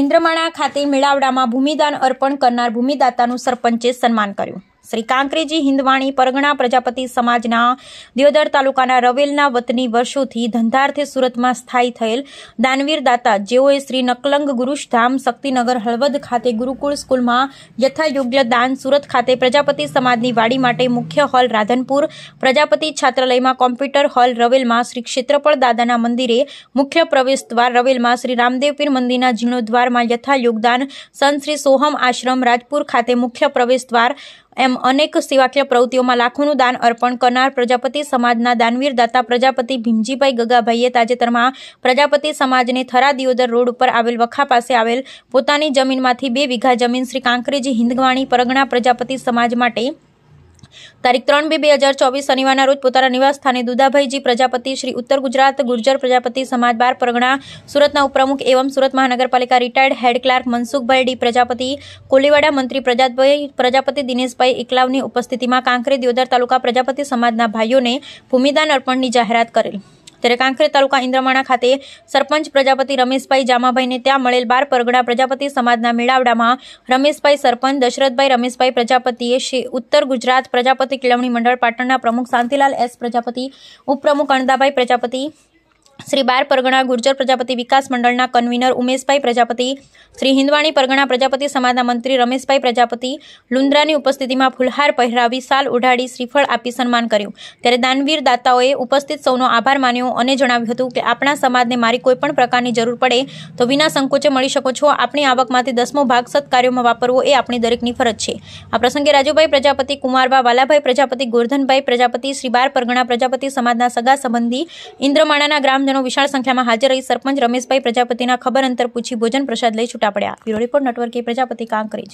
ઇન્દ્રમાણા ખાતે મેળાવડામાં ભૂમિદાન અર્પણ કરનાર ભૂમિદાતાનું સરપંચે સન્માન કર્યું શ્રી કાંકરેજી હિન્દવાણી પરગણા પ્રજાપતિ સમાજના દિયોદર તાલુકાના રવેલના વતની વર્ષોથી ધંધાર્થે સુરતમાં સ્થાયી થયેલ દાનવીર દાતા જેઓએ શ્રી નકલંગ ગુરુષધામ શક્તિનગર હળવદ ખાતે ગુરુકુળ સ્કૂલમાં યથાયોગ્ય દાન સુરત ખાતે પ્રજાપતિ સમાજની વાડી માટે મુખ્ય હોલ રાધનપુર પ્રજાપતિ છાત્રાલયમાં કોમ્પ્યુટર હોલ રવેલમાં શ્રી ક્ષેત્રપળ દાદાના મંદિરે મુખ્ય પ્રવેશ દ્વાર રવેલમાં શ્રી રામદેવપીર મંદિરના જીર્ણોદ્વારમાં યથા યોગદાન સંત શ્રી સોહમ આશ્રમ રાજપુર ખાતે મુખ્ય પ્રવેશ દ્વાર એમ અનેક સેવાકીય પ્રવૃત્તિઓમાં લાખોનું દાન અર્પણ કરનાર પ્રજાપતિ સમાજના દાનવીર દાતા પ્રજાપતિ ભીમજીભાઈ ગગાભાઈએ તાજેતરમાં પ્રજાપતિ સમાજને થરા દિયોદર રોડ ઉપર આવેલ વખા પાસે આવેલ પોતાની જમીનમાંથી બે વીઘા જમીન શ્રી કાંકરેજી હિંદવાણી પરગણા પ્રજાપતિ સમાજ માટે તારીખ ત્રણ બે બે હજાર ચોવીસ શનિવારના રોજ પોતાના નિવાસ નિવાસસ્થાને દુદાભાઈજી પ્રજાપતિ શ્રી ઉત્તર ગુજરાત ગુર્જર પ્રજાપતિ સમાજ બાર પરગણા સુરતના ઉપપ્રમુખ એવમ સુરત મહાનગરપાલિકા retired head clerk Mansukhbhai D Prajapati Koliwada મંત્રી પ્રજાભાઈ પ્રજાપતિ દિનેશભાઈ એકલાવની ઉપસ્થિતિમાં કાંકરે દિયોદર તાલુકા પ્રજાપતિ સમાજના ભાઈઓને ભૂમિદાન અર્પણની જાહેરાત કરેલ ત્યારે કાંકરેજ તાલુકા ઇન્દ્રમાણા ખાતે સરપંચ પ્રજાપતિ રમેશભાઈ જામાભાઈને ત્યાં મળેલ બાર પરગણા પ્રજાપતિ સમાજના મેળાવડામાં રમેશભાઈ સરપંચ દશરથભાઈ રમેશભાઈ પ્રજાપતિએ ઉત્તર ગુજરાત પ્રજાપતિ કેળવણી મંડળ પાટણના પ્રમુખ શાંતિલાલ એસ પ્રજાપતિ ઉપપ્રમુખ અણદાભાઈ પ્રજાપતિ શ્રી બાર પરગણા ગુર્જર પ્રજાપતિ વિકાસ મંડળના કન્વીનર ઉમેશભાઈ પ્રજાપતિ શ્રી હિન્દવાણી પરગણા પ્રજાપતિ સમાજના મંત્રી રમેશભાઈ પ્રજાપતિ લુંદ્રાની ઉપસ્થિતિમાં ફુલહાર પહેરાવી સાલ ઉઢાડી શ્રીફળ આપી સન્માન કર્યું ત્યારે દાનવીર દાતાઓએ ઉપસ્થિત સૌનો આભાર માન્યો અને જણાવ્યું હતું કે આપણા સમાજને મારી કોઈપણ પ્રકારની જરૂર પડે તો વિના સંકોચે મળી શકો છો આપણી આવકમાંથી દસમો ભાગ સત્કાર્યોમાં વાપરવો એ આપણી દરેકની ફરજ છે આ પ્રસંગે રાજુભાઈ પ્રજાપતિ કુમારબા વાલાભાઈ પ્રજાપતિ ગોરધનભાઈ પ્રજાપતિ શ્રી બાર પરગણા પ્રજાપતિ સમાજના સગા સંબંધી ઇન્દ્રમાણાના ગ્રામ ગ્રામજનો વિશાળ સંખ્યામાં હાજર રહી સરપંચ રમેશભાઈ પ્રજાપતિના ખબર અંતર પૂછી ભોજન પ્રસાદ લઈ છૂટા પડ્યા બ્યુરો રિપોર્ટ નેટવર્કે પ્રજાપતિ કાંકરેજ